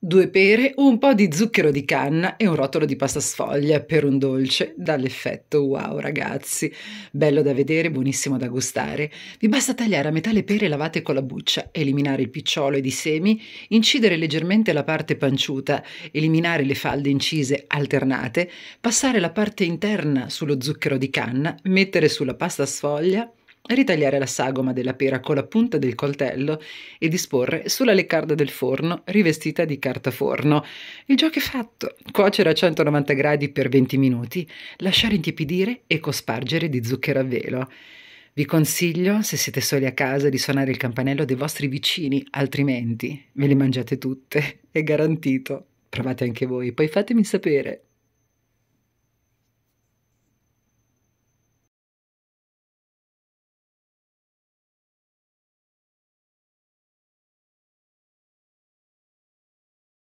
Due pere, un po' di zucchero di canna e un rotolo di pasta sfoglia per un dolce dall'effetto wow ragazzi. Bello da vedere, buonissimo da gustare. Vi basta tagliare a metà le pere lavate con la buccia, eliminare il picciolo ed i semi, incidere leggermente la parte panciuta, eliminare le falde incise alternate, passare la parte interna sullo zucchero di canna, mettere sulla pasta sfoglia ritagliare la sagoma della pera con la punta del coltello e disporre sulla leccarda del forno rivestita di carta forno. Il gioco è fatto. Cuocere a 190 gradi per 20 minuti, lasciare intiepidire e cospargere di zucchero a velo. Vi consiglio, se siete soli a casa, di suonare il campanello dei vostri vicini, altrimenti ve le mangiate tutte, è garantito. Provate anche voi, poi fatemi sapere.